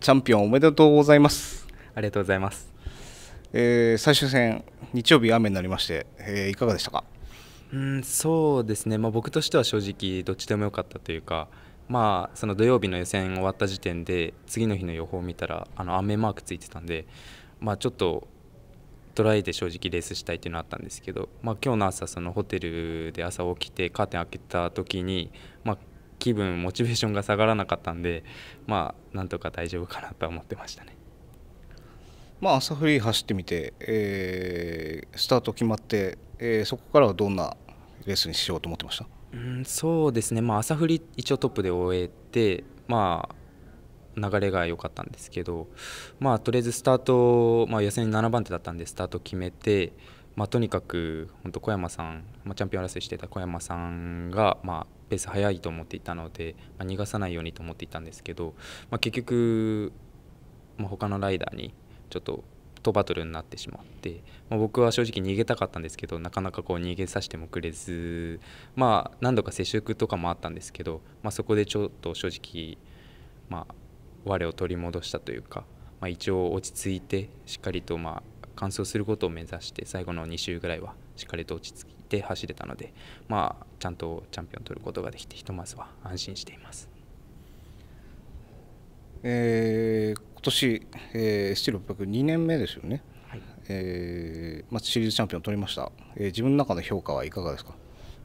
チャンピオンおめでとうございますありがとうございます、えー、最終戦日曜日雨になりまして、えー、いかがでしたかうんそうですね、まあ、僕としては正直どっちでもよかったというか、まあ、その土曜日の予選終わった時点で次の日の予報を見たらあの雨マークついてたんで、まあ、ちょっと捉ライで正直レースしたいというのはあったんですけど、まあ、今日の朝そのホテルで朝起きてカーテン開けた時に、まあ、気分モチベーションが下がらなかったんでまあなんとか大丈夫かなとは思ってましたね。まあ、朝フリー走ってみて、えー、スタート決まって、えー、そこからはどんなレースにしようと思ってましたうんそうですね、まあ、朝フリー一応トップで終えて、まあ、流れが良かったんですけど、まあ、とりあえずスタート、まあ、予選7番手だったんでスタート決めて、まあ、とにかく本当小山さん、まあ、チャンピオン争いしてた小山さんが、まあ、ペース速いと思っていたので、まあ、逃がさないようにと思っていたんですけど、まあ、結局、まあ、他のライダーにちょっととバトルになってしまって、まあ、僕は正直逃げたかったんですけどなかなかこう逃げさせてもくれず、まあ、何度か接触とかもあったんですけど、まあ、そこでちょっと正直、まあ、我を取り戻したというか、まあ、一応落ち着いてしっかりとまあ完走することを目指して最後の2周ぐらいはしっかりと落ち着いて走れたので、まあ、ちゃんとチャンピオンを取ることができてひとまずは安心しています。えー、今年、えー、6 0 2年目ですよね、はいえーまあ、シリーズチャンピオン取りました、えー、自分の中の評価はいかがですか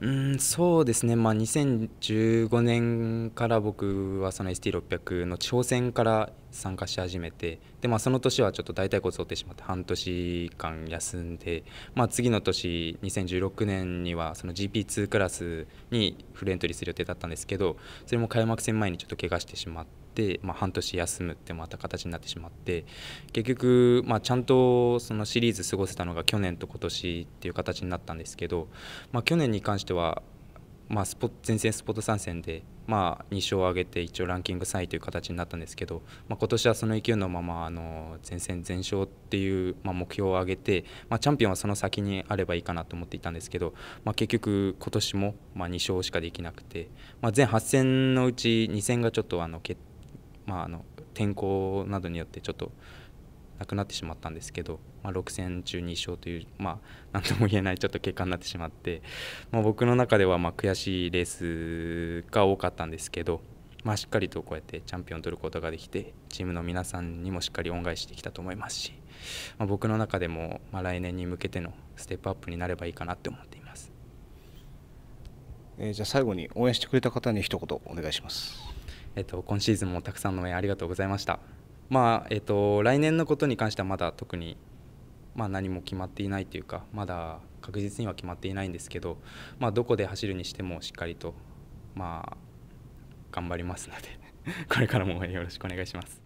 うんそうですね、まあ、2015年から僕はその ST600 の地方戦から参加し始めてで、まあ、その年はちょっと大腿骨折ってしまって半年間休んで、まあ、次の年2016年にはその GP2 クラスにフルエントリーする予定だったんですけどそれも開幕戦前にちょっと怪我してしまって。、まあ、半年休むってまた形になってしまって結局、まあ、ちゃんとそのシリーズ過ごせたのが去年と今年っていう形になったんですけど、まあ、去年に関しては、まあ、スポ前線スポット参戦で、まあ、2勝を挙げて一応ランキング3位という形になったんですけど、まあ、今年はその勢いのままあの前線全勝っていう、まあ、目標を挙げて、まあ、チャンピオンはその先にあればいいかなと思っていたんですけど、まあ、結局今年もまあ2勝しかできなくて、まあ、全8戦のうち2戦がちょっとあの決定まあ、あの天候などによってちょっとなくなってしまったんですけど、まあ、6戦中2勝という、まあ、なんとも言えないちょっと結果になってしまって、まあ、僕の中ではま悔しいレースが多かったんですけど、まあ、しっかりとこうやってチャンピオンを取ることができてチームの皆さんにもしっかり恩返しできたと思いますし、まあ、僕の中でもま来年に向けてのステップアップになればいいかなって思っています、えじゃあ最後に応援してくれた方に一言お願いします。えっと、今シーズンもたくさんの応援ありがとうございました。まあえっと、来年のことに関してはまだ特に、まあ、何も決まっていないというかまだ確実には決まっていないんですけど、まあ、どこで走るにしてもしっかりと、まあ、頑張りますので これからも応援よろしくお願いします。